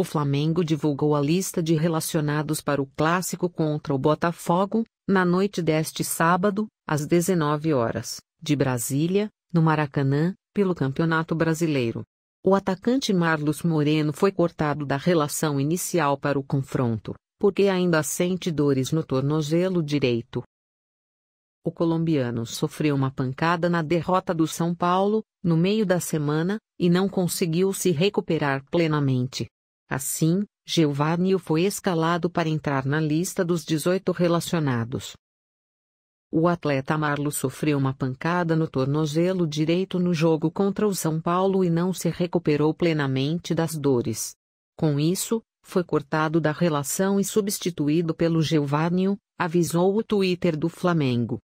O Flamengo divulgou a lista de relacionados para o clássico contra o Botafogo, na noite deste sábado, às 19 horas, de Brasília, no Maracanã, pelo Campeonato Brasileiro. O atacante Marlos Moreno foi cortado da relação inicial para o confronto, porque ainda sente dores no tornozelo direito. O colombiano sofreu uma pancada na derrota do São Paulo, no meio da semana, e não conseguiu se recuperar plenamente. Assim, Geovânio foi escalado para entrar na lista dos 18 relacionados. O atleta Marlo sofreu uma pancada no tornozelo direito no jogo contra o São Paulo e não se recuperou plenamente das dores. Com isso, foi cortado da relação e substituído pelo Geovânio, avisou o Twitter do Flamengo.